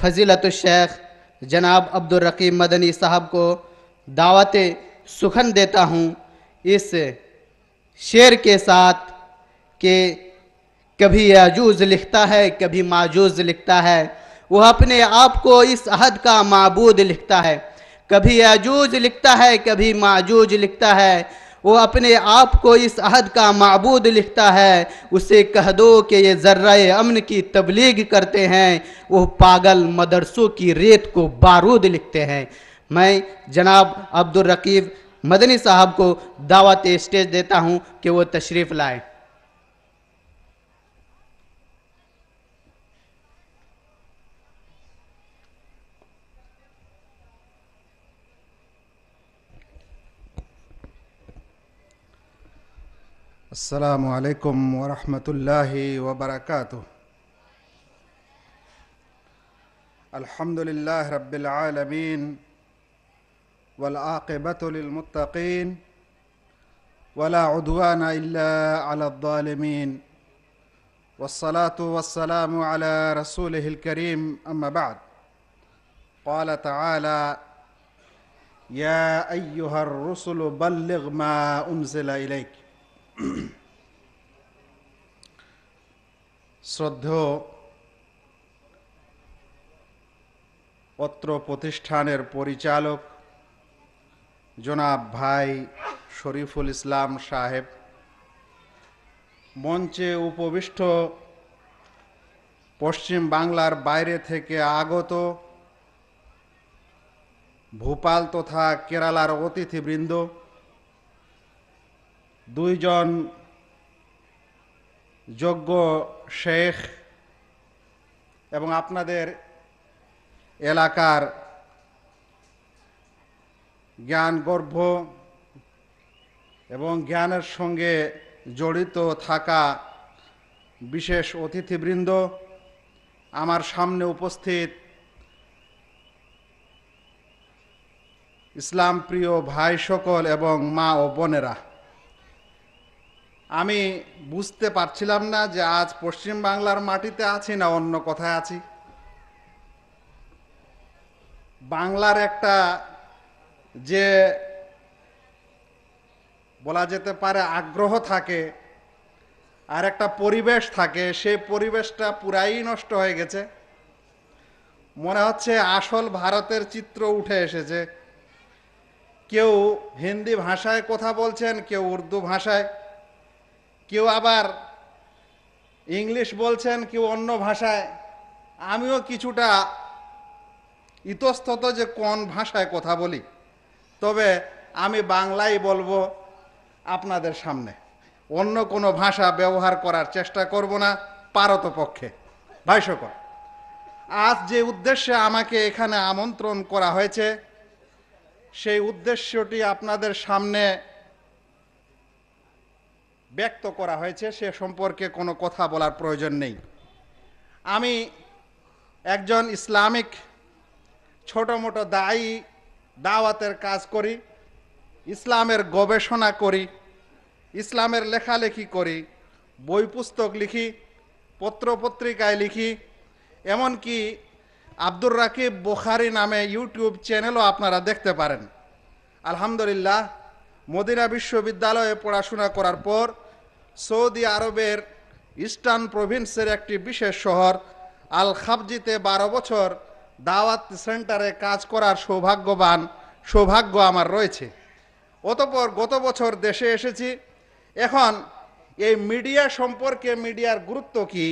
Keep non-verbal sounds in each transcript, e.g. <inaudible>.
فضیلت الشیخ جناب الرقیم مدنی صاحب کو دعوت سخن دیتا ہوں اس شعر کے ساتھ کہ کبھی عجوز لکھتا ہے کبھی معجوز لکھتا ہے وہ اپنے آپ کو اس عہد کا معبود لکھتا ہے کبھی عجوز لکھتا ہے کبھی معجوز لکھتا ہے وہ اپنے آپ کو اس عہد کا معبود لکھتا ہے اسے کہہ دو کہ یہ ذرہ امن کی تبلیغ کرتے ہیں وہ پاگل مدرسوں کی ریت کو بارود لکھتے ہیں میں جناب عبدالرقیب مدنی صاحب کو دعوت اسٹیج دیتا ہوں کہ وہ تشریف لائیں السلام عليكم ورحمة الله وبركاته الحمد لله رب العالمين والعاقبة للمتقين ولا عدوان إلا على الظالمين والصلاة والسلام على رسوله الكريم أما بعد قال تعالى يا أيها الرسل بلغ ما أنزل إليك <clears throat> শ্রদ্ধেয় অত্র প্রতিষ্ঠানের পরিচালক জনাব ভাই শরীফুল ইসলাম সাহেব মঞ্চে উপবিষ্ট পশ্চিম বাংলার বাইরে থেকে আগত ভোপাল তথা কেরালার অতিথিবৃন্দ দুইজন যোগ্য শেখ এবং আপনাদের এলাকার জ্ঞান গর্ভ এবং জ্ঞানের সঙ্গে জড়িত থাকা বিশেষ অতিথিবৃন্দ আমার সামনে উপস্থিত ইসলাম প্রিয় ভাই সকল এবং মা ও বোনেরা আমি বুঝতে পারছিলাম না যে আজ পশ্চিম বাংলার মাটিতে আছি না অন্য কথায় আছি বাংলার একটা যে বলা যেতে পারে আগ্রহ থাকে আর একটা পরিবেশ থাকে সেই পরিবেশটা পুরাই নষ্ট হয়ে গেছে মনে হচ্ছে আসল ভারতের চিত্র উঠে এসেছে কেউ হিন্দি ভাষায় কথা বলছেন কেউ উর্দু ভাষায় কেউ আবার ইংলিশ বলছেন কেউ অন্য ভাষায় আমিও কিছুটা ইতস্তত যে কোন ভাষায় কথা বলি তবে আমি বাংলাই বলবো আপনাদের সামনে অন্য কোনো ভাষা ব্যবহার করার চেষ্টা করব না পারত পক্ষে ভাই সকল আজ যে উদ্দেশ্যে আমাকে এখানে আমন্ত্রণ করা হয়েছে সেই উদ্দেশ্যটি আপনাদের সামনে ব্যক্ত করা হয়েছে সে সম্পর্কে কোনো কথা বলার প্রয়োজন নেই আমি একজন ইসলামিক ছোটো মোটো দায়ী দাওয়াতের কাজ করি ইসলামের গবেষণা করি ইসলামের লেখালেখি করি বই পুস্তক লিখি পত্রপত্রিকায় লিখি এমনকি আব্দুর রাকিব বোখারি নামে ইউটিউব চ্যানেলও আপনারা দেখতে পারেন আলহামদুলিল্লাহ মদিনা বিশ্ববিদ্যালয়ে পড়াশোনা করার পর সৌদি আরবের ইস্টার্ন প্রভিন্সের একটি বিশেষ শহর আল খাবজিতে বারো বছর দাওয়াত সেন্টারে কাজ করার সৌভাগ্যবান সৌভাগ্য আমার রয়েছে অতপর গত বছর দেশে এসেছি এখন এই মিডিয়া সম্পর্কে মিডিয়ার গুরুত্ব কি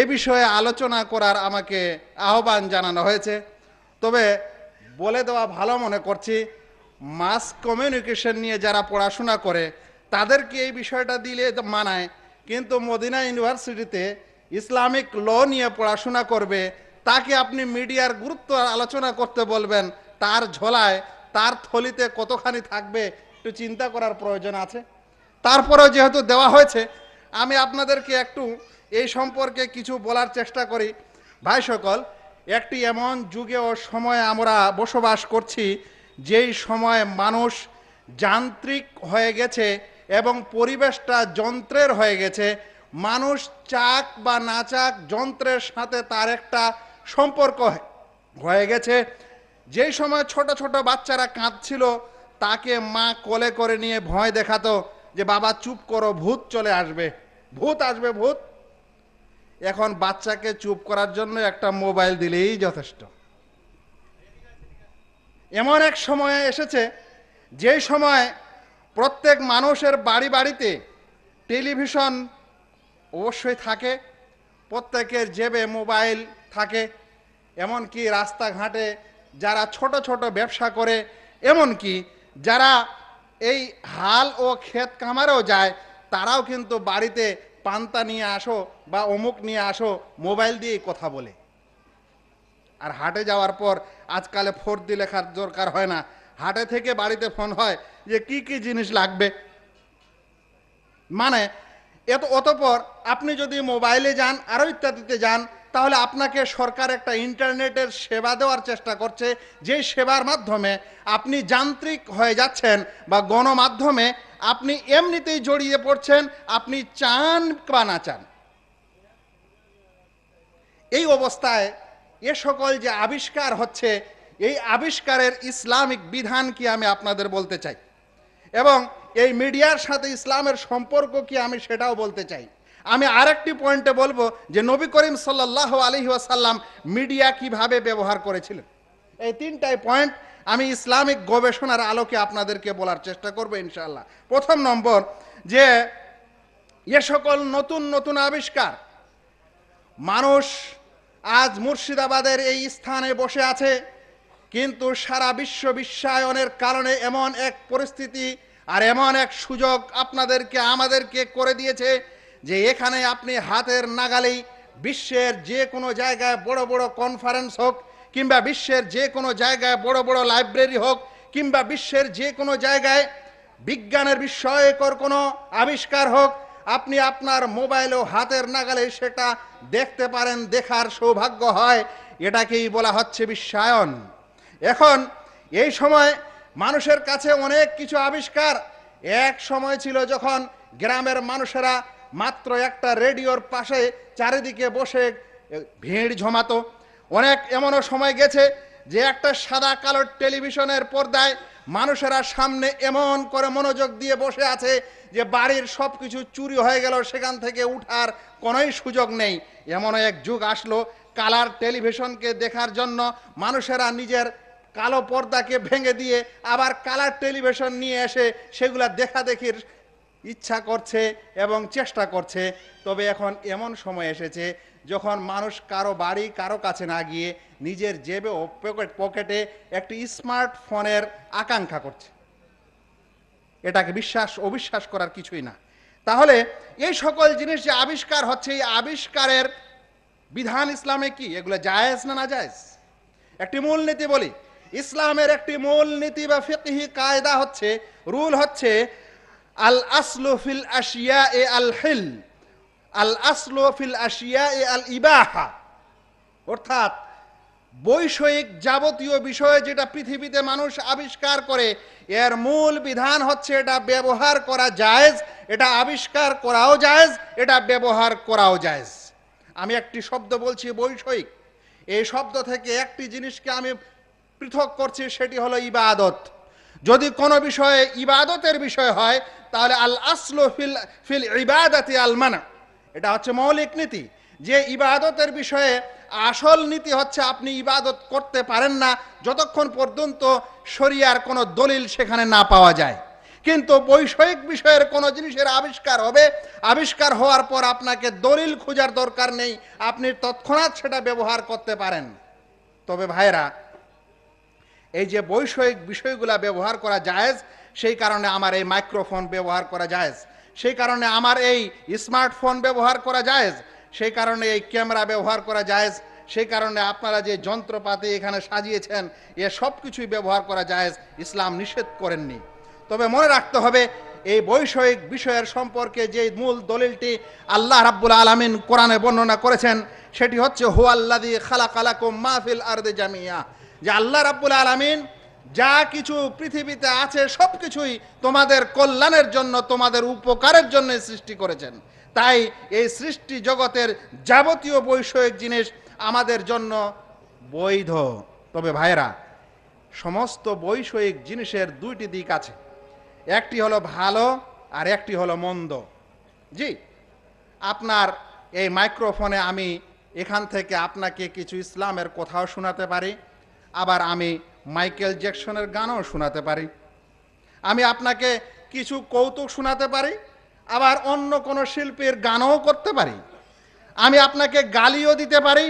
এ বিষয়ে আলোচনা করার আমাকে আহ্বান জানানো হয়েছে তবে বলে দেওয়া ভালো মনে করছি মাস কমিউনিকেশন নিয়ে যারা পড়াশোনা করে তাদেরকে এই বিষয়টা দিলে মানায় কিন্তু মদিনা ইউনিভার্সিটিতে ইসলামিক ল নিয়ে পড়াশোনা করবে তাকে আপনি মিডিয়ার গুরুত্ব আলোচনা করতে বলবেন তার ঝোলায় তার থলিতে কতখানি থাকবে একটু চিন্তা করার প্রয়োজন আছে তারপরেও যেহেতু দেওয়া হয়েছে আমি আপনাদেরকে একটু এই সম্পর্কে কিছু বলার চেষ্টা করি ভাই সকল একটি এমন যুগে ও সময়ে আমরা বসবাস করছি যেই সময় মানুষ যান্ত্রিক হয়ে গেছে এবং পরিবেশটা যন্ত্রের হয়ে গেছে মানুষ চাক বা না চাক যন্ত্রের সাথে তার একটা সম্পর্ক হয়ে গেছে যেই সময় ছোট ছোট বাচ্চারা কাঁদছিল তাকে মা কোলে করে নিয়ে ভয় দেখাতো যে বাবা চুপ করো ভূত চলে আসবে ভূত আসবে ভূত এখন বাচ্চাকে চুপ করার জন্য একটা মোবাইল দিলেই যথেষ্ট এমন এক সময়ে এসেছে যে সময় প্রত্যেক মানুষের বাড়ি বাড়িতে টেলিভিশন অবশ্যই থাকে প্রত্যেকের জেবে মোবাইল থাকে এমনকি রাস্তাঘাটে যারা ছোট ছোট ব্যবসা করে এমনকি যারা এই হাল ও ক্ষেত কামারেও যায় তারাও কিন্তু বাড়িতে পান্তা নিয়ে আসো বা অমুক নিয়ে আসো মোবাইল দিয়েই কথা বলে আর হাটে যাওয়ার পর আজকালে ফোর দি লেখার দরকার হয় না হাটে থেকে বাড়িতে ফোন হয় যে কি কি জিনিস লাগবে মানে এত অতপর আপনি যদি মোবাইলে যান আরও ইত্যাদিতে যান তাহলে আপনাকে সরকার একটা ইন্টারনেটের সেবা দেওয়ার চেষ্টা করছে যে সেবার মাধ্যমে আপনি যান্ত্রিক হয়ে যাচ্ছেন বা গণমাধ্যমে আপনি এমনিতেই জড়িয়ে পড়ছেন আপনি চান বা না চান এই অবস্থায় এ সকল যে আবিষ্কার হচ্ছে এই আবিষ্কারের ইসলামিক বিধান কি আমি আপনাদের বলতে চাই এবং এই মিডিয়ার সাথে ইসলামের সম্পর্ক কি আমি সেটাও বলতে চাই আমি আরেকটি পয়েন্টে বলবো যে নবী করিম সাল্লাহ আলহি ওয়াসাল্লাম মিডিয়া কিভাবে ব্যবহার করেছিলেন এই তিনটাই পয়েন্ট আমি ইসলামিক গবেষণার আলোকে আপনাদেরকে বলার চেষ্টা করবো ইনশাল্লাহ প্রথম নম্বর যে এ সকল নতুন নতুন আবিষ্কার মানুষ আজ মুর্শিদাবাদের এই স্থানে বসে আছে কিন্তু সারা বিশ্ব বিশ্বায়নের কারণে এমন এক পরিস্থিতি আর এমন এক সুযোগ আপনাদেরকে আমাদেরকে করে দিয়েছে যে এখানে আপনি হাতের নাগালেই বিশ্বের যে কোনো জায়গায় বড় বড় কনফারেন্স হোক কিংবা বিশ্বের যে কোনো জায়গায় বড় বড় লাইব্রেরি হোক কিংবা বিশ্বের যে কোনো জায়গায় বিজ্ঞানের বিষয়কর কোনো আবিষ্কার হোক আপনি আপনার মোবাইল ও হাতের নাগালে সেটা দেখতে পারেন দেখার সৌভাগ্য হয় এটাকেই বলা হচ্ছে বিশ্বায়ন এখন এই সময় মানুষের কাছে অনেক কিছু আবিষ্কার এক সময় ছিল যখন গ্রামের মানুষেরা মাত্র একটা রেডিওর পাশে চারিদিকে বসে ভিড় জমাতো অনেক এমনও সময় গেছে যে একটা সাদা কালো টেলিভিশনের পর্দায় মানুষেরা সামনে এমন করে মনোযোগ দিয়ে বসে আছে যে বাড়ির সব কিছু চুরি হয়ে গেল সেখান থেকে উঠার কোনোই সুযোগ নেই এমন এক যুগ আসলো কালার টেলিভিশনকে দেখার জন্য মানুষেরা নিজের কালো পর্দাকে ভেঙে দিয়ে আবার কালার টেলিভিশন নিয়ে এসে সেগুলা দেখা দেখির ইচ্ছা করছে এবং চেষ্টা করছে তবে এখন এমন সময় এসেছে যখন মানুষ কারো বাড়ি কারো কাছে না গিয়ে নিজের জেবে ও পকেট পকেটে একটি স্মার্টফোনের আকাঙ্ক্ষা করছে এটাকে বিশ্বাস অবিশ্বাস করার কিছুই না তাহলে এই সকল জিনিস যে আবিষ্কার হচ্ছে এই আবিষ্কারের বিধান ইসলামে কি এগুলো জায়েজ না না জায়েজ একটি মূল নীতি বলি ইসলামের একটি মূল নীতি বা ফিকহি কায়দা হচ্ছে রুল হচ্ছে আল আসলু ফিল আশিয়া এ আল হিল আল আসলু ফিল আশিয়া এ আল ইবাহা অর্থাৎ বৈষয়িক যাবতীয় বিষয়ে যেটা পৃথিবীতে মানুষ আবিষ্কার করে এর মূল বিধান হচ্ছে এটা ব্যবহার করা জায়জ এটা আবিষ্কার করাও জায়জ এটা ব্যবহার করাও জায়জ আমি একটি শব্দ বলছি বৈষয়িক এই শব্দ থেকে একটি জিনিসকে আমি পৃথক করছি সেটি হলো ইবাদত যদি কোনো বিষয়ে ইবাদতের বিষয় হয় তাহলে আল আসলো ফিল ফিল ইবাদাতি আলমানা এটা হচ্ছে মৌলিক নীতি যে ইবাদতের বিষয়ে আসল নীতি হচ্ছে আপনি ইবাদত করতে পারেন না যতক্ষণ পর্যন্ত শরিয়ার কোনো দলিল সেখানে না পাওয়া যায় কিন্তু বৈষয়িক বিষয়ের কোনো জিনিসের আবিষ্কার হবে আবিষ্কার হওয়ার পর আপনাকে দলিল খোঁজার দরকার নেই আপনি তৎক্ষণাৎ সেটা ব্যবহার করতে পারেন তবে ভাইরা এই যে বৈষয়িক বিষয়গুলা ব্যবহার করা যায়জ সেই কারণে আমার এই মাইক্রোফোন ব্যবহার করা যায়জ সেই কারণে আমার এই স্মার্টফোন ব্যবহার করা যায়জ সেই কারণে এই ক্যামেরা ব্যবহার করা যায়জ সেই কারণে আপনারা যে যন্ত্রপাতি এখানে সাজিয়েছেন এ সব কিছুই ব্যবহার করা যায়জ ইসলাম নিষেধ করেননি তবে মনে রাখতে হবে এই বৈষয়িক বিষয়ের সম্পর্কে যে মূল দলিলটি আল্লাহ রাব্বুল আলমিন কোরআনে বর্ণনা করেছেন সেটি হচ্ছে হো আল্লাদি খালাক মাহফিল আর্দে জামিয়া যে আল্লাহ রাব্বুল আলমিন যা কিছু পৃথিবীতে আছে সব কিছুই তোমাদের কল্যাণের জন্য তোমাদের উপকারের জন্য সৃষ্টি করেছেন তাই এই সৃষ্টি জগতের যাবতীয় বৈষয়িক জিনিস আমাদের জন্য বৈধ তবে ভাইরা সমস্ত বৈষয়িক জিনিসের দুইটি দিক আছে একটি হলো ভালো আর একটি হলো মন্দ জি আপনার এই মাইক্রোফোনে আমি এখান থেকে আপনাকে কিছু ইসলামের কথাও শোনাতে পারি আবার আমি মাইকেল জ্যাকসনের গানও শোনাতে পারি আমি আপনাকে কিছু কৌতুক শোনাতে পারি আবার অন্য কোনো শিল্পীর গানও করতে পারি আমি আপনাকে গালিও দিতে পারি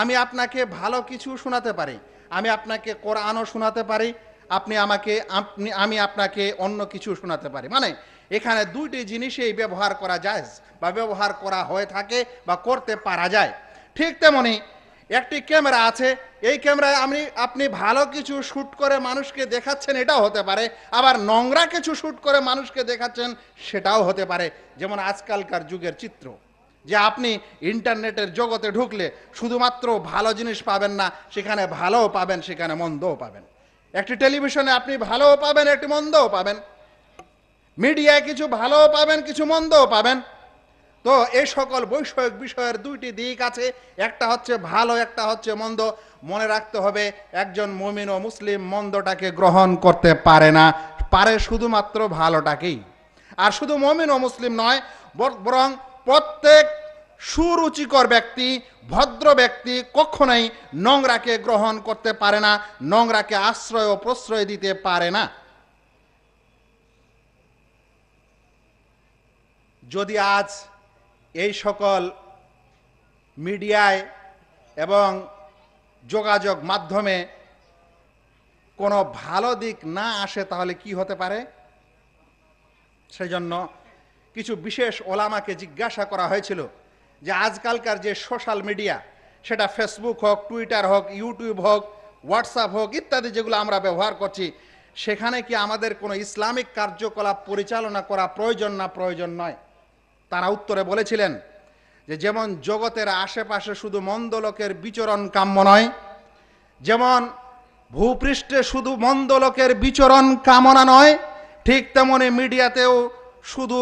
আমি আপনাকে ভালো কিছু শোনাতে পারি আমি আপনাকে কোরআনও শোনাতে পারি আপনি আমাকে আপনি আমি আপনাকে অন্য কিছু শোনাতে পারি মানে এখানে দুইটি জিনিসেই ব্যবহার করা যায় বা ব্যবহার করা হয়ে থাকে বা করতে পারা যায় ঠিক তেমনি একটি ক্যামেরা আছে এই ক্যামেরায় আমি আপনি ভালো কিছু শ্যুট করে মানুষকে দেখাচ্ছেন এটাও হতে পারে আবার নোংরা কিছু শ্যুট করে মানুষকে দেখাচ্ছেন সেটাও হতে পারে যেমন আজকালকার যুগের চিত্র যে আপনি ইন্টারনেটের জগতে ঢুকলে শুধুমাত্র ভালো জিনিস পাবেন না সেখানে ভালোও পাবেন সেখানে মন্দও পাবেন একটি টেলিভিশনে আপনি ভালোও পাবেন একটি মন্দও পাবেন মিডিয়ায় কিছু ভালোও পাবেন কিছু মন্দও পাবেন তো এই সকল বৈষয়িক বিষয়ের দুইটি দিক আছে একটা হচ্ছে ভালো একটা হচ্ছে মন্দ মনে রাখতে হবে একজন মমিন ও মুসলিম মন্দটাকে গ্রহণ করতে পারে না পারে শুধুমাত্র ভালোটাকেই আর শুধু মমিন ও মুসলিম নয় বরং প্রত্যেক সুরুচিকর ব্যক্তি ভদ্র ব্যক্তি কখনোই নোংরাকে গ্রহণ করতে পারে না নোংরাকে আশ্রয় ও প্রশ্রয় দিতে পারে না যদি আজ এই সকল মিডিয়ায় এবং যোগাযোগ মাধ্যমে কোনো ভালো দিক না আসে তাহলে কি হতে পারে সেজন্য কিছু বিশেষ ওলামাকে জিজ্ঞাসা করা হয়েছিল যে আজকালকার যে সোশ্যাল মিডিয়া সেটা ফেসবুক হোক টুইটার হোক ইউটিউব হোক হোয়াটসঅ্যাপ হোক ইত্যাদি যেগুলো আমরা ব্যবহার করছি সেখানে কি আমাদের কোনো ইসলামিক কার্যকলাপ পরিচালনা করা প্রয়োজন না প্রয়োজন নয় তারা উত্তরে বলেছিলেন যে যেমন জগতের আশেপাশে শুধু মন্দলোকের বিচরণ কাম্য নয় যেমন ভূপৃষ্ঠে শুধু মন্দলোকের বিচরণ কামনা নয় ঠিক তেমনি মিডিয়াতেও শুধু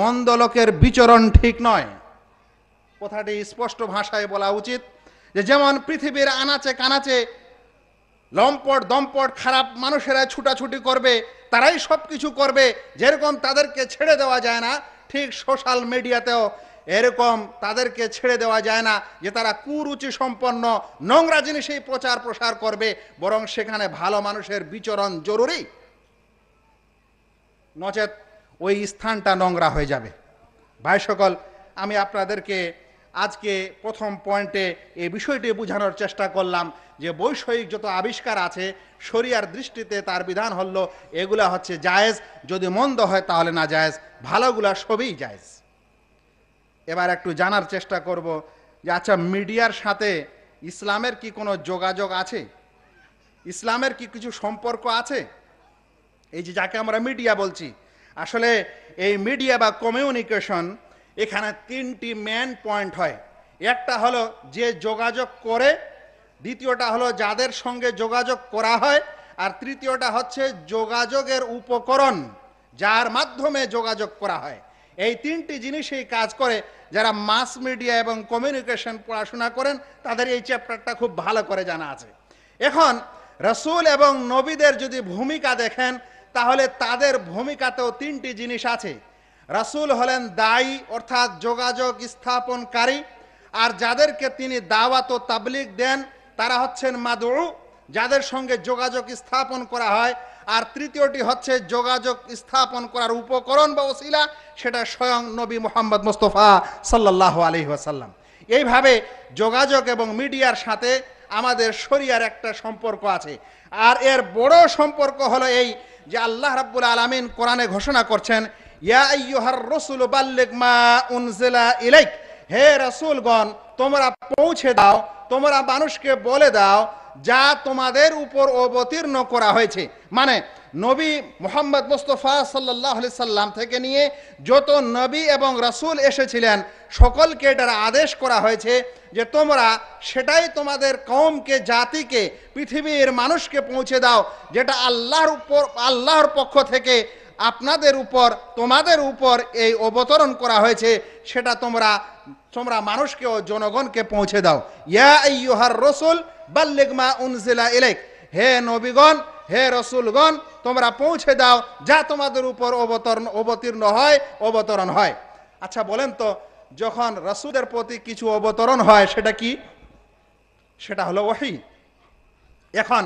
মন্দলোকের বিচরণ ঠিক নয় কথাটি স্পষ্ট ভাষায় বলা উচিত যে যেমন পৃথিবীর আনাচে কানাচে লম্পট দম্পট খারাপ মানুষেরা ছুটাছুটি করবে তারাই সব কিছু করবে যেরকম তাদেরকে ছেড়ে দেওয়া যায় না ঠিক সোশ্যাল মিডিয়াতেও এরকম তাদেরকে ছেড়ে দেওয়া যায় না যে তারা কুরুচি সম্পন্ন নোংরা জিনিসেই প্রচার প্রসার করবে বরং সেখানে ভালো মানুষের বিচরণ জরুরি নচেত ওই স্থানটা নোংরা হয়ে যাবে ভাই সকল আমি আপনাদেরকে আজকে প্রথম পয়েন্টে এই বিষয়টি বোঝানোর চেষ্টা করলাম যে বৈষয়িক যত আবিষ্কার আছে শরিয়ার দৃষ্টিতে তার বিধান হল এগুলা হচ্ছে জায়েজ যদি মন্দ হয় তাহলে না জায়েজ ভালোগুলা সবই জায়েজ এবার একটু জানার চেষ্টা করব যে আচ্ছা মিডিয়ার সাথে ইসলামের কি কোনো যোগাযোগ আছে ইসলামের কি কিছু সম্পর্ক আছে এই যে যাকে আমরা মিডিয়া বলছি আসলে এই মিডিয়া বা কমিউনিকেশন এখানে তিনটি মেন পয়েন্ট হয় একটা হলো যে যোগাযোগ করে দ্বিতীয়টা হলো যাদের সঙ্গে যোগাযোগ করা হয় আর তৃতীয়টা হচ্ছে যোগাযোগের উপকরণ যার মাধ্যমে যোগাযোগ করা হয় এই তিনটি জিনিসই কাজ করে যারা মাস মিডিয়া এবং কমিউনিকেশন পড়াশোনা করেন তাদের এই চ্যাপ্টারটা খুব ভালো করে জানা আছে এখন রসুল এবং নবীদের যদি ভূমিকা দেখেন তাহলে তাদের ভূমিকাতেও তিনটি জিনিস আছে রসুল হলেন দায়ী অর্থাৎ যোগাযোগ স্থাপনকারী আর যাদেরকে তিনি দাওয়াত ও তাবলিক দেন তারা হচ্ছেন মাদু যাদের সঙ্গে যোগাযোগ স্থাপন করা হয় আর তৃতীয়টি হচ্ছে যোগাযোগ স্থাপন করার উপকরণ বা ওসিলা সেটা স্বয়ং নবী মোহাম্মদ মোস্তফা সাল্লাহ আলহি এইভাবে যোগাযোগ এবং মিডিয়ার সাথে আমাদের শরিয়ার একটা সম্পর্ক আছে আর এর বড় সম্পর্ক হলো এই যে আল্লাহ রাব্বুল আলমিন কোরআনে ঘোষণা করছেন হে রসুলগণ তোমরা পৌঁছে দাও তোমরা মানুষকে বলে দাও যা তোমাদের উপর অবতীর্ণ করা হয়েছে মানে নবী মোহাম্মদ মুস্তফা সাল্লি সাল্লাম থেকে নিয়ে যত নবী এবং রাসুল এসেছিলেন সকলকে এটার আদেশ করা হয়েছে যে তোমরা সেটাই তোমাদের কমকে জাতিকে পৃথিবীর মানুষকে পৌঁছে দাও যেটা আল্লাহর উপর আল্লাহর পক্ষ থেকে আপনাদের উপর তোমাদের উপর এই অবতরণ করা হয়েছে সেটা তোমরা তোমরা মানুষকে ও জনগণকে পৌঁছে দাও ইয়া রসুল বাল্লেগমা উনজিলা ইলেক হে নবীগণ হে রসুলগণ তোমরা পৌঁছে দাও যা তোমাদের উপর অবতরণ অবতীর্ণ হয় অবতরণ হয় আচ্ছা বলেন তো যখন রসুলের প্রতি কিছু অবতরণ হয় সেটা কি সেটা হলো ওহি এখন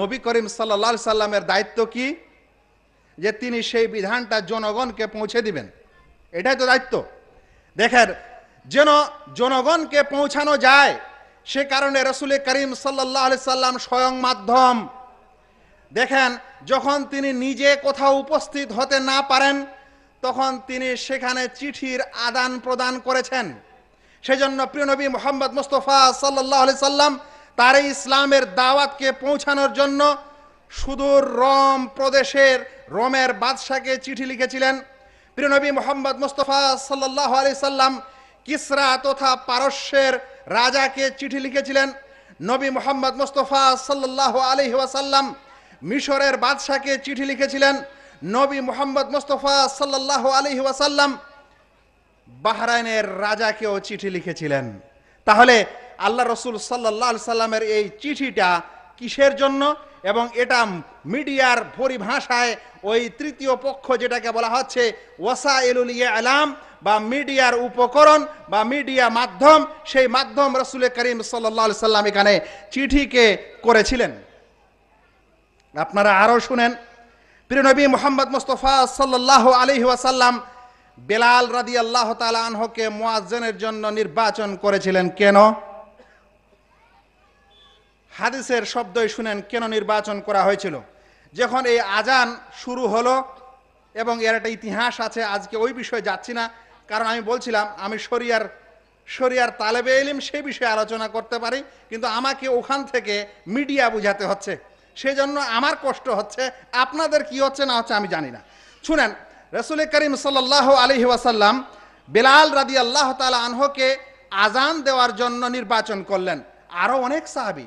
নবী করিম সাল্লা সাল্লামের দায়িত্ব কি যে তিনি সেই বিধানটা জনগণকে পৌঁছে দিবেন এটাই তো দায়িত্ব দেখেন যেন জনগণকে পৌঁছানো যায় সে কারণে রসুলের করিম সাল্লাহ সাল্লাম স্বয়ং মাধ্যম দেখেন যখন তিনি নিজে কোথাও উপস্থিত হতে না পারেন তখন তিনি সেখানে চিঠির আদান প্রদান করেছেন সেজন্য প্রিয়নবী মোহাম্মদ মুস্তফা সাল্লাহ সাল্লাম তার ইসলামের দাওয়াতকে পৌঁছানোর জন্য সুদূর রম প্রদেশের রোমের বাদশাকে চিঠি লিখেছিলেন প্রিয়নবী মোহাম্মদ মোস্তফা সাল্লাহ আলি সাল্লাম কিসরা তথা পারস্যের রাজাকে চিঠি লিখেছিলেন নবী মোহাম্মদ মোস্তফা সাল্লাহ আলি ওয়াসাল্লাম মিশরের বাদশাকে চিঠি লিখেছিলেন নবী মোহাম্মদ মোস্তফা সাল্লাহ আলি ওয়াসাল্লাম বাহরাইনের রাজাকেও চিঠি লিখেছিলেন তাহলে আল্লাহ রসুল সাল্লাহ সাল্লামের এই চিঠিটা কিসের জন্য এবং এটা মিডিয়ার পরিভাষায় ওই তৃতীয় পক্ষ যেটাকে বলা হচ্ছে ওয়াসা এলুল ইয়ে আলাম বা মিডিয়ার উপকরণ বা মিডিয়া মাধ্যম সেই মাধ্যম রসুল করিম সাল্লা সাল্লাম এখানে চিঠিকে করেছিলেন আপনারা আরও শুনেন প্রিয়নবী মোহাম্মদ মুস্তফা সাল্লাহ আলহি ওয়াসাল্লাম বেলাল রাদি আল্লাহ তালা আনহকে মোয়াজ্জেনের জন্য নির্বাচন করেছিলেন কেন হাদিসের শব্দই শুনেন কেন নির্বাচন করা হয়েছিল যখন এই আজান শুরু হলো এবং এর একটা ইতিহাস আছে আজকে ওই বিষয়ে যাচ্ছি না কারণ আমি বলছিলাম আমি শরিয়ার শরিয়ার তালেবে এলিম সেই বিষয়ে আলোচনা করতে পারি কিন্তু আমাকে ওখান থেকে মিডিয়া বুঝাতে হচ্ছে সেজন্য আমার কষ্ট হচ্ছে আপনাদের কি হচ্ছে না হচ্ছে আমি জানি না শুনেন রসুল করিম সাল্লাহ আলহি ওয়াসাল্লাম বেলাল রাদি আল্লাহ তালা আনহকে আজান দেওয়ার জন্য নির্বাচন করলেন আরও অনেক সাহাবি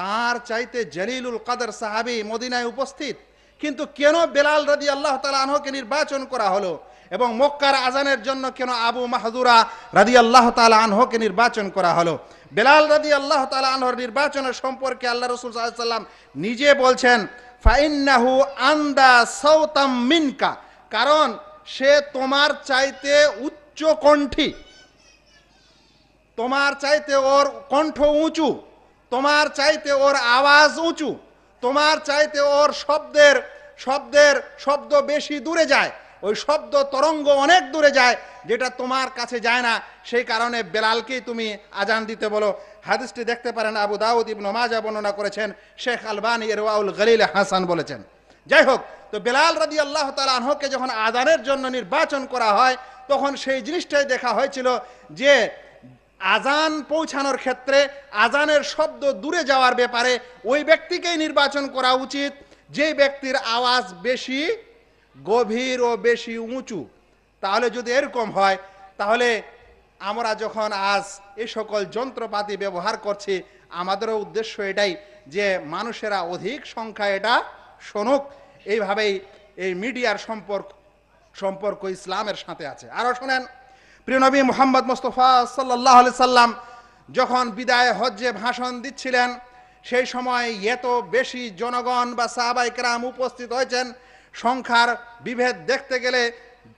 তার চাইতে জলিলুল কাদের সাহাবি মদিনায় উপস্থিত কিন্তু কেন বেলাল রাজি আল্লাহ তালা আনহকে নির্বাচন করা হলো এবং মক্কার আজানের জন্য কেন আবু মাহদুরা রাজি আল্লাহ তালা আনহকে নির্বাচন করা হলো বেলাল রাজি আল্লাহ তালা আনহর নির্বাচনের সম্পর্কে আল্লাহ রসুল সাল্লাম নিজে বলছেন ফাইন্নাহু আন্দা সৌতাম মিনকা কারণ সে তোমার চাইতে উচ্চ কণ্ঠী তোমার চাইতে ওর কণ্ঠ উঁচু তোমার চাইতে ওর আওয়াজ উঁচু তোমার চাইতে ওর শব্দের শব্দের শব্দ বেশি দূরে যায় ওই শব্দ তরঙ্গ অনেক দূরে যায় যেটা তোমার কাছে যায় না সেই কারণে বেলালকেই তুমি আজান দিতে বলো হাদিসটি দেখতে পারেন আবু দাউদ ইবন মাজা বর্ণনা করেছেন শেখ আলবানী এরওয়াউল গলিল হাসান বলেছেন যাই হোক তো বেলাল রাজি আল্লাহ আনহকে যখন আজানের জন্য নির্বাচন করা হয় তখন সেই জিনিসটাই দেখা হয়েছিল যে আজান পৌঁছানোর ক্ষেত্রে আজানের শব্দ দূরে যাওয়ার ব্যাপারে ওই ব্যক্তিকেই নির্বাচন করা উচিত যে ব্যক্তির আওয়াজ বেশি গভীর ও বেশি উঁচু তাহলে যদি এরকম হয় তাহলে আমরা যখন আজ এ সকল যন্ত্রপাতি ব্যবহার করছি আমাদেরও উদ্দেশ্য এটাই যে মানুষেরা অধিক সংখ্যা এটা শোনুক এইভাবেই এই মিডিয়ার সম্পর্ক সম্পর্ক ইসলামের সাথে আছে আরও শোনেন প্রিয় নবী মোহাম্মদ মোস্তফা সাল্লাহ সাল্লাম যখন বিদায় হজ্জে ভাষণ দিচ্ছিলেন সেই সময় এত বেশি জনগণ বা সাহাবাইকরাম উপস্থিত হয়েছেন সংখ্যার বিভেদ দেখতে গেলে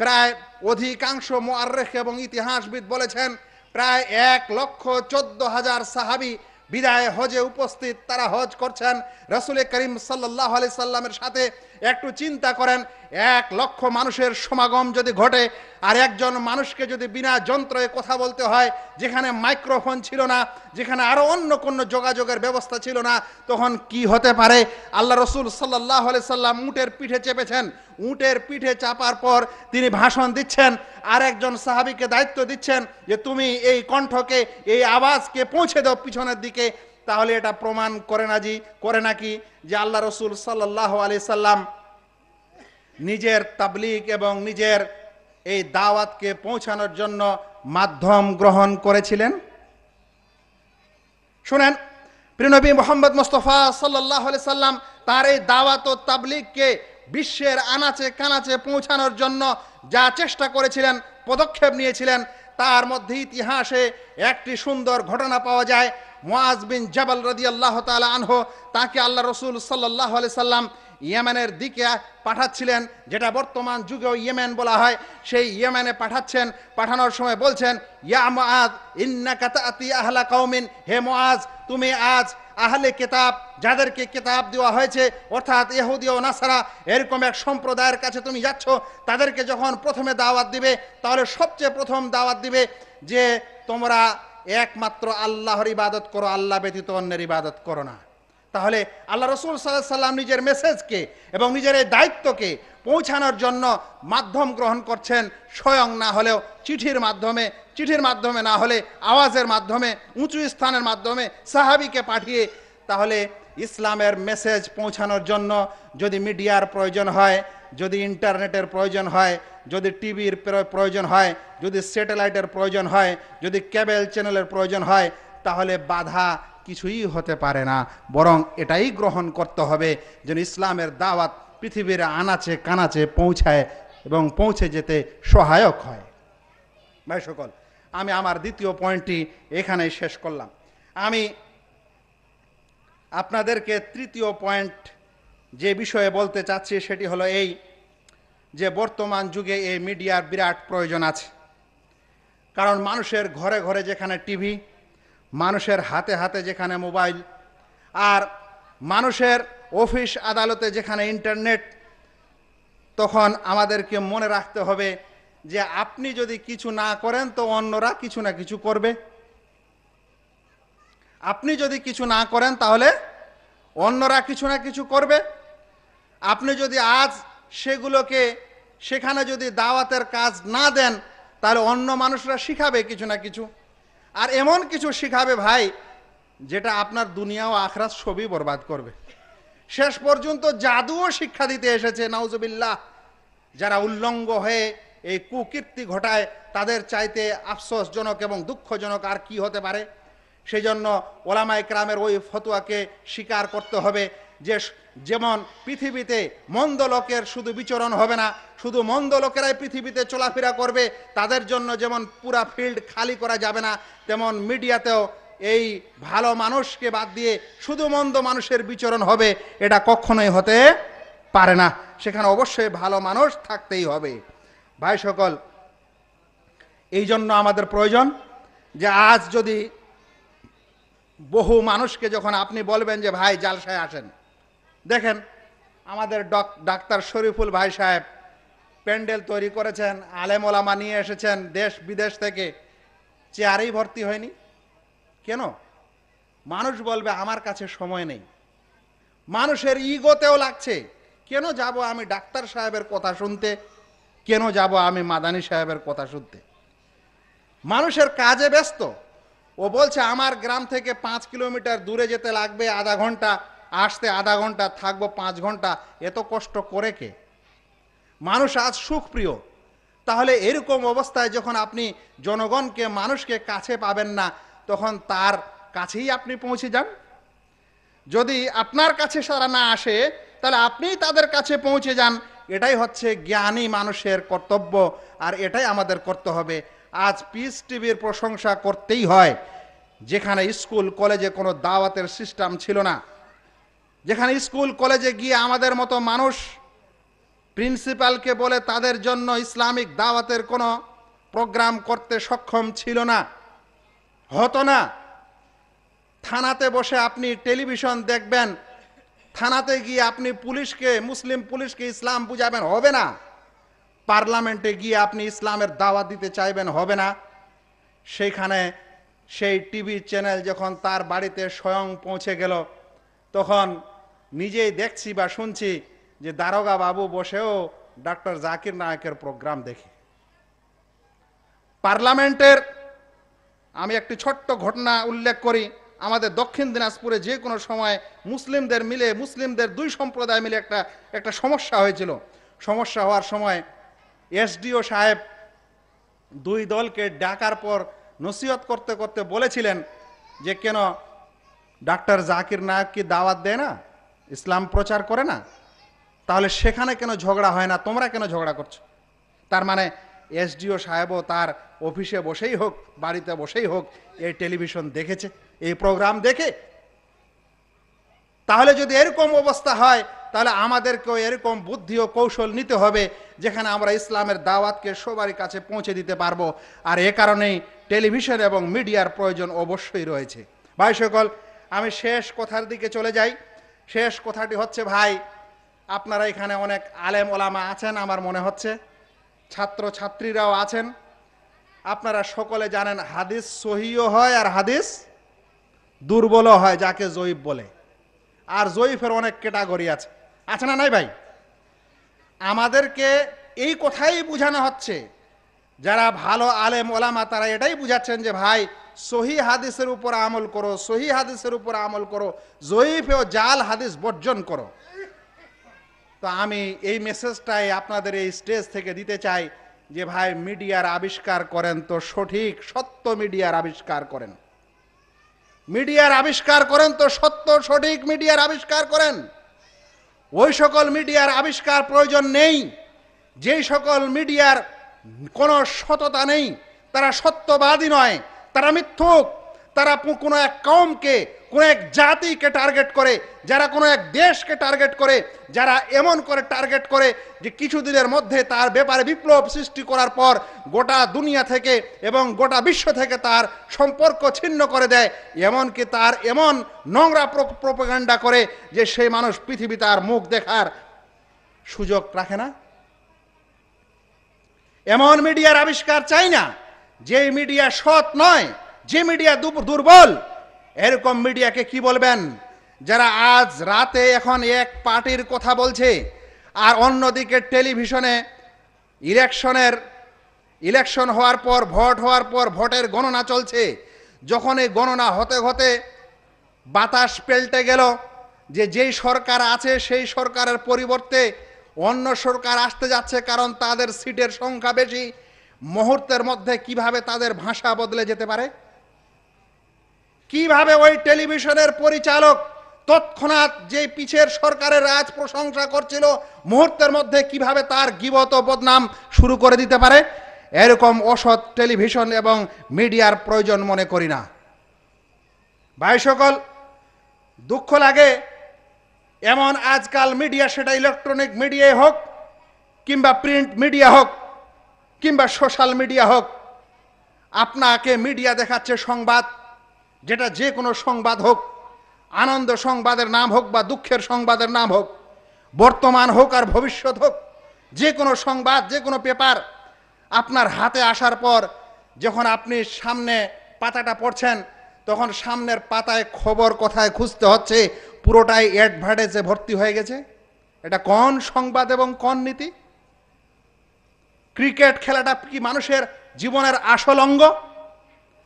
প্রায় অধিকাংশ মোয়ারেখ এবং ইতিহাসবিদ বলেছেন প্রায় এক লক্ষ চোদ্দ হাজার সাহাবি বিদায় হজে উপস্থিত তারা হজ করছেন রসুল করিম সাল্লাহ আলি সাল্লামের সাথে একটু চিন্তা করেন এক লক্ষ মানুষের সমাগম যদি ঘটে আর একজন মানুষকে যদি বিনা যন্ত্রে কথা বলতে হয় যেখানে মাইক্রোফোন ছিল না যেখানে আরও অন্য কোনো যোগাযোগের ব্যবস্থা ছিল না তখন কি হতে পারে আল্লাহ রসুল সাল্লাহ আলি সাল্লাম উঁটের পিঠে চেপেছেন উঁটের পিঠে চাপার পর তিনি ভাষণ দিচ্ছেন আর একজন সাহাবিকে দায়িত্ব দিচ্ছেন যে তুমি এই কণ্ঠকে এই আওয়াজকে পৌঁছে দাও পিছনের দিকে তাহলে এটা প্রমাণ করে না জি করে নাকি যে আল্লাহ রসুল সাল্লাহ আলি সাল্লাম নিজের তাবলিক এবং নিজের এই দাওয়াতকে পৌঁছানোর জন্য মাধ্যম গ্রহণ করেছিলেন শুনেন প্রিনবী মোহাম্মদ মোস্তফা সাল্লাহ সাল্লাম তার এই দাওয়াত ও তাবলিগকে বিশ্বের আনাচে কানাচে পৌঁছানোর জন্য যা চেষ্টা করেছিলেন পদক্ষেপ নিয়েছিলেন তার মধ্যে ইতিহাসে একটি সুন্দর ঘটনা পাওয়া যায় মোয়াজ বিন জবাল রদি আল্লাহ তালা আনহ তাকে আল্লাহ রসুল সাল্লাহ আলি সাল্লাম ইয়েমেনের দিকে পাঠাচ্ছিলেন যেটা বর্তমান যুগেও ইয়েমেন বলা হয় সেই ইয়েমেনে পাঠাচ্ছেন পাঠানোর সময় বলছেন ইয়া মোয়াজ ইন্না কাতাতি আহলা কৌমিন হে মোয়াজ তুমি আজ আহলে কেতাব যাদেরকে কেতাব দেওয়া হয়েছে অর্থাৎ এহুদি ও নাসারা এরকম এক সম্প্রদায়ের কাছে তুমি যাচ্ছ তাদেরকে যখন প্রথমে দাওয়াত দিবে তাহলে সবচেয়ে প্রথম দাওয়াত দিবে যে তোমরা একমাত্র আল্লাহর ইবাদত করো আল্লাহ ব্যতীত অন্যের ইবাদত করো না তাহলে আল্লাহ রসুল সাল্লাহ সাল্লাম নিজের মেসেজকে এবং নিজের এই দায়িত্বকে পৌঁছানোর জন্য মাধ্যম গ্রহণ করছেন স্বয়ং না হলেও চিঠির মাধ্যমে চিঠির মাধ্যমে না হলে আওয়াজের মাধ্যমে উঁচু স্থানের মাধ্যমে সাহাবিকে পাঠিয়ে তাহলে ইসলামের মেসেজ পৌঁছানোর জন্য যদি মিডিয়ার প্রয়োজন হয় যদি ইন্টারনেটের প্রয়োজন হয় যদি টিভির প্রয়োজন হয় যদি স্যাটেলাইটের প্রয়োজন হয় যদি কেবল চ্যানেলের প্রয়োজন হয় তাহলে বাধা কিছুই হতে পারে না বরং এটাই গ্রহণ করতে হবে যেন ইসলামের দাওয়াত পৃথিবীর আনাচে কানাচে পৌঁছায় এবং পৌঁছে যেতে সহায়ক হয় ভাই সকল আমি আমার দ্বিতীয় পয়েন্টটি এখানেই শেষ করলাম আমি আপনাদেরকে তৃতীয় পয়েন্ট যে বিষয়ে বলতে চাচ্ছি সেটি হলো এই যে বর্তমান যুগে এই মিডিয়ার বিরাট প্রয়োজন আছে কারণ মানুষের ঘরে ঘরে যেখানে টিভি মানুষের হাতে হাতে যেখানে মোবাইল আর মানুষের অফিস আদালতে যেখানে ইন্টারনেট তখন আমাদেরকে মনে রাখতে হবে যে আপনি যদি কিছু না করেন তো অন্যরা কিছু না কিছু করবে আপনি যদি কিছু না করেন তাহলে অন্যরা কিছু না কিছু করবে আপনি যদি আজ সেগুলোকে সেখানে যদি দাওয়াতের কাজ না দেন তাহলে অন্য মানুষরা শিখাবে কিছু না কিছু আর এমন কিছু শিখাবে ভাই যেটা আপনার দুনিয়া ও আখরাত সবই বরবাদ করবে শেষ পর্যন্ত জাদুও শিক্ষা দিতে এসেছে নাউজবিল্লাহ যারা উল্লঙ্গ হয়ে এই কুকীর্তি ঘটায় তাদের চাইতে আফসোসজনক এবং দুঃখজনক আর কি হতে পারে সেজন্য ওলামা ইকরামের ওই ফতোয়াকে স্বীকার করতে হবে যে যেমন পৃথিবীতে মন্দ লোকের শুধু বিচরণ হবে না শুধু মন্দ লোকেরাই পৃথিবীতে চলাফেরা করবে তাদের জন্য যেমন পুরা ফিল্ড খালি করা যাবে না তেমন মিডিয়াতেও এই ভালো মানুষকে বাদ দিয়ে শুধু মন্দ মানুষের বিচরণ হবে এটা কখনোই হতে পারে না সেখানে অবশ্যই ভালো মানুষ থাকতেই হবে ভাই সকল এই জন্য আমাদের প্রয়োজন যে আজ যদি বহু মানুষকে যখন আপনি বলবেন যে ভাই জালসায় আসেন দেখেন আমাদের ডাক্তার শরীফুল ভাই সাহেব প্যান্ডেল তৈরি করেছেন আলেমোলামা নিয়ে এসেছেন দেশ বিদেশ থেকে চেয়ারেই ভর্তি হয়নি কেন মানুষ বলবে আমার কাছে সময় নেই মানুষের ইগোতেও লাগছে কেন যাব আমি ডাক্তার সাহেবের কথা শুনতে কেন যাব আমি মাদানী সাহেবের কথা শুনতে মানুষের কাজে ব্যস্ত ও বলছে আমার গ্রাম থেকে পাঁচ কিলোমিটার দূরে যেতে লাগবে আধা ঘন্টা আসতে আধা ঘন্টা থাকবো পাঁচ ঘন্টা এত কষ্ট করে কে মানুষ আজ সুখপ্রিয় তাহলে এরকম অবস্থায় যখন আপনি জনগণকে মানুষকে কাছে পাবেন না তখন তার কাছেই আপনি পৌঁছে যান যদি আপনার কাছে সারা না আসে তাহলে আপনিই তাদের কাছে পৌঁছে যান এটাই হচ্ছে জ্ঞানী মানুষের কর্তব্য আর এটাই আমাদের করতে হবে আজ পিস টিভির প্রশংসা করতেই হয় যেখানে স্কুল কলেজে কোনো দাওয়াতের সিস্টেম ছিল না যেখানে স্কুল কলেজে গিয়ে আমাদের মতো মানুষ প্রিন্সিপালকে বলে তাদের জন্য ইসলামিক দাওয়াতের কোনো প্রোগ্রাম করতে সক্ষম ছিল না হতো না থানাতে বসে আপনি টেলিভিশন দেখবেন থানাতে গিয়ে আপনি পুলিশকে মুসলিম পুলিশকে ইসলাম বুঝাবেন হবে না পার্লামেন্টে গিয়ে আপনি ইসলামের দাওয়াত দিতে চাইবেন হবে না সেইখানে সেই টিভি চ্যানেল যখন তার বাড়িতে স্বয়ং পৌঁছে গেল তখন নিজেই দেখছি বা শুনছি যে দারোগা বাবু বসেও ডাক্তার জাকির নায়কের প্রোগ্রাম দেখে পার্লামেন্টের আমি একটি ছোট্ট ঘটনা উল্লেখ করি আমাদের দক্ষিণ দিনাজপুরে যে কোনো সময় মুসলিমদের মিলে মুসলিমদের দুই সম্প্রদায় মিলে একটা একটা সমস্যা হয়েছিল সমস্যা হওয়ার সময় এসডিও সাহেব দুই দলকে ডাকার পর নসিহত করতে করতে বলেছিলেন যে কেন ডাক্তার জাকির নায়ককে দাওয়াত দেয় না ইসলাম প্রচার করে না তাহলে সেখানে কেন ঝগড়া হয় না তোমরা কেন ঝগড়া করছো তার মানে এসডিও সাহেবও তার অফিসে বসেই হোক বাড়িতে বসেই হোক এই টেলিভিশন দেখেছে এই প্রোগ্রাম দেখে তাহলে যদি এরকম অবস্থা হয় তাহলে আমাদেরকেও এরকম বুদ্ধি ও কৌশল নিতে হবে যেখানে আমরা ইসলামের দাওয়াতকে সবারই কাছে পৌঁছে দিতে পারবো আর এ কারণেই টেলিভিশন এবং মিডিয়ার প্রয়োজন অবশ্যই রয়েছে ভাই সকল আমি শেষ কথার দিকে চলে যাই শেষ কথাটি হচ্ছে ভাই আপনারা এখানে অনেক আলেম ওলামা আছেন আমার মনে হচ্ছে ছাত্র ছাত্রীরাও আছেন আপনারা সকলে জানেন হাদিস সহিও হয় আর হাদিস দুর্বলও হয় যাকে জৈব বলে আর জয়ীফের অনেক ক্যাটাগরি আছে আছে না নাই ভাই আমাদেরকে এই কথাই বোঝানো হচ্ছে যারা ভালো আলেম ওলামা তারা এটাই বুঝাচ্ছেন যে ভাই সহি হাদিসের উপর আমল করো সহি হাদিসের উপর আমল করো জয়ীফ ও জাল হাদিস বর্জন করো তো আমি এই মেসেজটাই আপনাদের এই স্টেজ থেকে দিতে চাই যে ভাই মিডিয়ার আবিষ্কার করেন তো সঠিক সত্য মিডিয়ার আবিষ্কার করেন মিডিয়ার আবিষ্কার করেন তো সত্য সঠিক মিডিয়ার আবিষ্কার করেন ওই সকল মিডিয়ার আবিষ্কার প্রয়োজন নেই যেই সকল মিডিয়ার কোনো সততা নেই তারা সত্যবাদী নয় তারা মিথ্যুক তারা কোনো এক কমকে কোনো এক জাতিকে টার্গেট করে যারা কোনো এক দেশকে টার্গেট করে যারা এমন করে টার্গেট করে যে কিছুদিনের মধ্যে তার ব্যাপারে বিপ্লব সৃষ্টি করার পর গোটা দুনিয়া থেকে এবং গোটা বিশ্ব থেকে তার সম্পর্ক ছিন্ন করে দেয় এমনকি তার এমন নোংরা প্রোপাগান্ডা করে যে সেই মানুষ পৃথিবী তার মুখ দেখার সুযোগ রাখে না এমন মিডিয়ার আবিষ্কার চাই না যে মিডিয়া সৎ নয় যে মিডিয়া দুর্বল এরকম মিডিয়াকে কি বলবেন যারা আজ রাতে এখন এক পার্টির কথা বলছে আর অন্যদিকে টেলিভিশনে ইলেকশনের ইলেকশন হওয়ার পর ভোট হওয়ার পর ভোটের গণনা চলছে যখন এই গণনা হতে হতে বাতাস পেল্টে গেল যে যেই সরকার আছে সেই সরকারের পরিবর্তে অন্য সরকার আসতে যাচ্ছে কারণ তাদের সিটের সংখ্যা বেশি মুহূর্তের মধ্যে কিভাবে তাদের ভাষা বদলে যেতে পারে কিভাবে ওই টেলিভিশনের পরিচালক তৎক্ষণাৎ যে পিছের সরকারের রাজ প্রশংসা করছিল মুহূর্তের মধ্যে কিভাবে তার গিবত বদনাম শুরু করে দিতে পারে এরকম অসৎ টেলিভিশন এবং মিডিয়ার প্রয়োজন মনে করি না ভাই সকল দুঃখ লাগে এমন আজকাল মিডিয়া সেটা ইলেকট্রনিক মিডিয়াই হোক কিংবা প্রিন্ট মিডিয়া হোক কিংবা সোশ্যাল মিডিয়া হোক আপনাকে মিডিয়া দেখাচ্ছে সংবাদ যেটা যে কোনো সংবাদ হোক আনন্দ সংবাদের নাম হোক বা দুঃখের সংবাদের নাম হোক বর্তমান হোক আর ভবিষ্যৎ হোক যে কোনো সংবাদ যে কোনো পেপার আপনার হাতে আসার পর যখন আপনি সামনে পাতাটা পড়ছেন তখন সামনের পাতায় খবর কথায় খুঁজতে হচ্ছে পুরোটাই অ্যাডভার্টাইজে ভর্তি হয়ে গেছে এটা কোন সংবাদ এবং কোন নীতি ক্রিকেট খেলাটা কি মানুষের জীবনের আসল অঙ্গ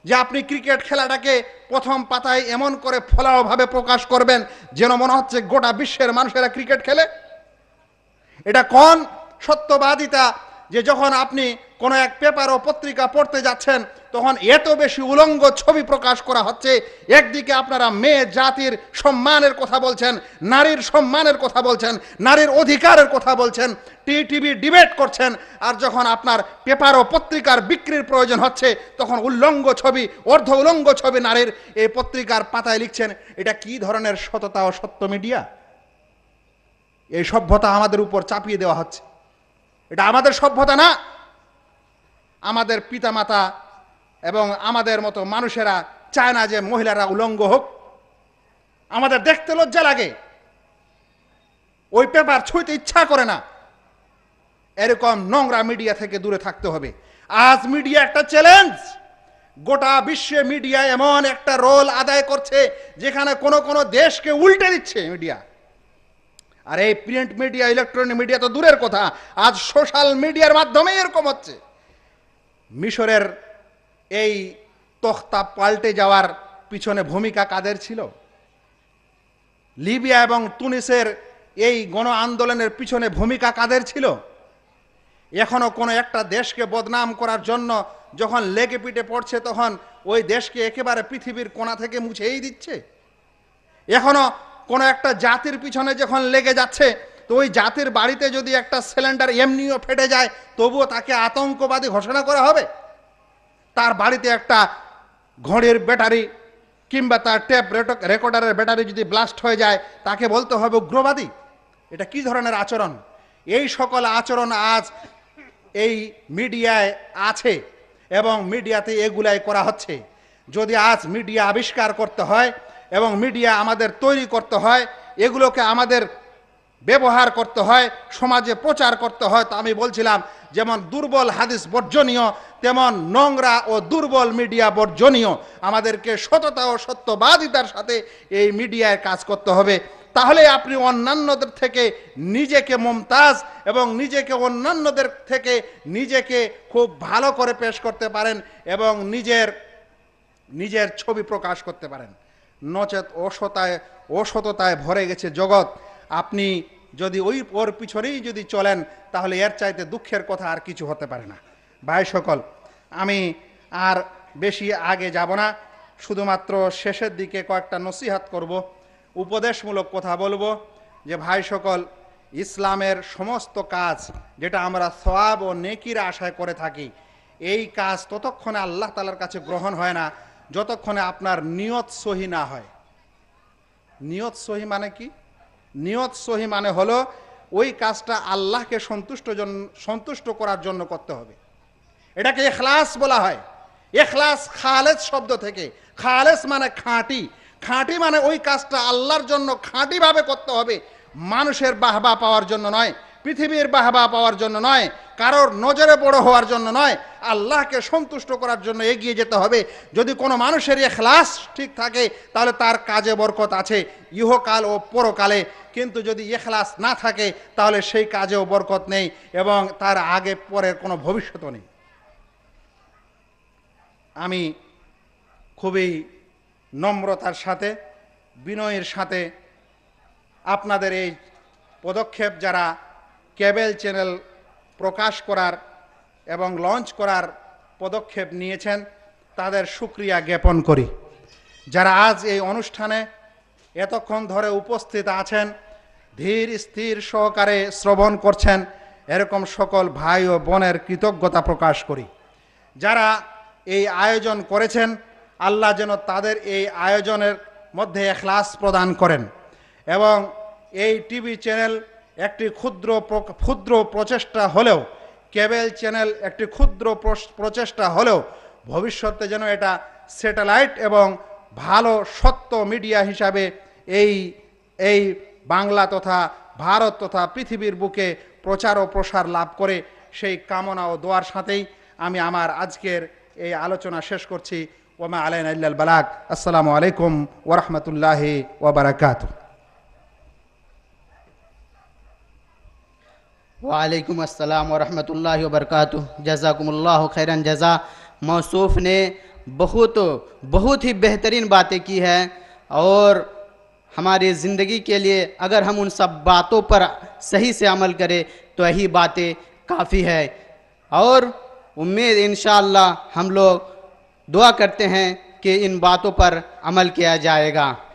যে আপনি ক্রিকেট খেলাটাকে প্রথম পাতায় এমন করে ফলাওভাবে প্রকাশ করবেন যেন মনে হচ্ছে গোটা বিশ্বের মানুষেরা ক্রিকেট খেলে এটা কোন সত্যবাদিতা যে যখন আপনি কোনো এক পেপার ও পত্রিকা পড়তে যাচ্ছেন তখন এত বেশি উলঙ্গ ছবি প্রকাশ করা হচ্ছে একদিকে আপনারা মেয়ে জাতির সম্মানের কথা বলছেন নারীর সম্মানের কথা বলছেন নারীর অধিকারের কথা বলছেন টি টিভি ডিবেট করছেন আর যখন আপনার পেপার ও পত্রিকার বিক্রির প্রয়োজন হচ্ছে তখন উল্লঙ্গ ছবি অর্ধ উলঙ্গ ছবি নারীর এই পত্রিকার পাতায় লিখছেন এটা কি ধরনের সততা ও সত্য মিডিয়া এই সভ্যতা আমাদের উপর চাপিয়ে দেওয়া হচ্ছে এটা আমাদের সভ্যতা না আমাদের পিতামাতা এবং আমাদের মতো মানুষেরা চায় না যে মহিলারা উলঙ্গ হোক আমাদের দেখতে লজ্জা লাগে ওই পেপার ছুঁইতে ইচ্ছা করে না এরকম নোংরা মিডিয়া থেকে দূরে থাকতে হবে আজ মিডিয়া একটা চ্যালেঞ্জ গোটা বিশ্বে মিডিয়া এমন একটা রোল আদায় করছে যেখানে কোনো কোনো দেশকে উল্টে দিচ্ছে মিডিয়া আর এই প্রিন্ট মিডিয়া ইলেকট্রনিক মিডিয়া তো দূরের কথা আজ সোশ্যাল মিডিয়ার মাধ্যমে এরকম হচ্ছে মিশরের এই তখতা পাল্টে যাওয়ার পিছনে ভূমিকা কাদের ছিল লিবিয়া এবং তুনিসের এই গণ আন্দোলনের পিছনে ভূমিকা কাদের ছিল এখনও কোনো একটা দেশকে বদনাম করার জন্য যখন লেগে পিটে পড়ছে তখন ওই দেশকে একেবারে পৃথিবীর কোনা থেকে মুছেই দিচ্ছে এখনও কোনো একটা জাতির পিছনে যখন লেগে যাচ্ছে তো ওই জাতির বাড়িতে যদি একটা সিলিন্ডার এমনিও ফেটে যায় তবুও তাকে আতঙ্কবাদী ঘোষণা করা হবে তার বাড়িতে একটা ঘড়ির ব্যাটারি কিংবা তার ট্যাপ রেকর্ডারের ব্যাটারি যদি ব্লাস্ট হয়ে যায় তাকে বলতে হবে উগ্রবাদী এটা কি ধরনের আচরণ এই সকল আচরণ আজ এই মিডিয়ায় আছে এবং মিডিয়াতে এগুলাই করা হচ্ছে যদি আজ মিডিয়া আবিষ্কার করতে হয় এবং মিডিয়া আমাদের তৈরি করতে হয় এগুলোকে আমাদের ব্যবহার করতে হয় সমাজে প্রচার করতে হয় তো আমি বলছিলাম যেমন দুর্বল হাদিস বর্জনীয় তেমন নোংরা ও দুর্বল মিডিয়া বর্জনীয় আমাদেরকে সততা ও সত্যবাদিতার সাথে এই মিডিয়ায় কাজ করতে হবে তাহলে আপনি অন্যান্যদের থেকে নিজেকে মমতাজ এবং নিজেকে অন্যান্যদের থেকে নিজেকে খুব ভালো করে পেশ করতে পারেন এবং নিজের নিজের ছবি প্রকাশ করতে পারেন নচেত অসতায় অসততায় ভরে গেছে জগৎ আপনি যদি ওই ওর পিছনেই যদি চলেন তাহলে এর চাইতে দুঃখের কথা আর কিছু হতে পারে না ভাই সকল আমি আর বেশি আগে যাব না শুধুমাত্র শেষের দিকে কয়েকটা নসিহাত করব উপদেশমূলক কথা বলবো যে ভাই সকল ইসলামের সমস্ত কাজ যেটা আমরা সবাব ও নেকির আশায় করে থাকি এই কাজ ততক্ষণে আল্লাহ তালার কাছে গ্রহণ হয় না যতক্ষণে আপনার নিয়ত সহি না হয় নিয়ত সহি মানে কি নিয়ত সহি মানে হলো ওই কাজটা আল্লাহকে সন্তুষ্ট সন্তুষ্ট করার জন্য করতে হবে এটাকে এখলাস বলা হয় এখলাস খালেজ শব্দ থেকে খালেজ মানে খাঁটি খাঁটি মানে ওই কাজটা আল্লাহর জন্য খাঁটিভাবে করতে হবে মানুষের বাহবা পাওয়ার জন্য নয় পৃথিবীর বাহাবা পাওয়ার জন্য নয় কারোর নজরে বড় হওয়ার জন্য নয় আল্লাহকে সন্তুষ্ট করার জন্য এগিয়ে যেতে হবে যদি কোনো মানুষের এখলাস ঠিক থাকে তাহলে তার কাজে বরকত আছে ইহকাল ও পরকালে কিন্তু যদি এখলাস না থাকে তাহলে সেই কাজেও বরকত নেই এবং তার আগে পরের কোনো ভবিষ্যৎ নেই আমি খুবই নম্রতার সাথে বিনয়ের সাথে আপনাদের এই পদক্ষেপ যারা কেবেল চ্যানেল প্রকাশ করার এবং লঞ্চ করার পদক্ষেপ নিয়েছেন তাদের সুক্রিয়া জ্ঞাপন করি যারা আজ এই অনুষ্ঠানে এতক্ষণ ধরে উপস্থিত আছেন ধীর স্থির সহকারে শ্রবণ করছেন এরকম সকল ভাই ও বোনের কৃতজ্ঞতা প্রকাশ করি যারা এই আয়োজন করেছেন আল্লাহ যেন তাদের এই আয়োজনের মধ্যে এখলাস প্রদান করেন এবং এই টিভি চ্যানেল একটি ক্ষুদ্র ক্ষুদ্র প্রচেষ্টা হলেও কেবল চ্যানেল একটি ক্ষুদ্র প্রচেষ্টা হলেও ভবিষ্যতে যেন এটা স্যাটেলাইট এবং ভালো সত্য মিডিয়া হিসাবে এই এই বাংলা তথা ভারত তথা পৃথিবীর বুকে প্রচার ও প্রসার লাভ করে সেই কামনা ও দোয়ার সাথেই আমি আমার আজকের এই আলোচনা শেষ করছি ওমা আলাইন আল্লাহ বালাক আসসালামু আলাইকুম ওরহমতুল্লাহি ওবরাকাতু وعلیکم السلام ورحمۃ اللہ وبرکاتہ جزاکم اللہ خیرن جزا موصوف نے بہت بہت ہی بہترین باتیں کی ہے اور ہماری زندگی کے لیے اگر ہم ان سب باتوں پر صحیح سے عمل کریں تو یہی باتیں کافی ہے اور امید انشاءاللہ ہم لوگ دعا کرتے ہیں کہ ان باتوں پر عمل کیا جائے گا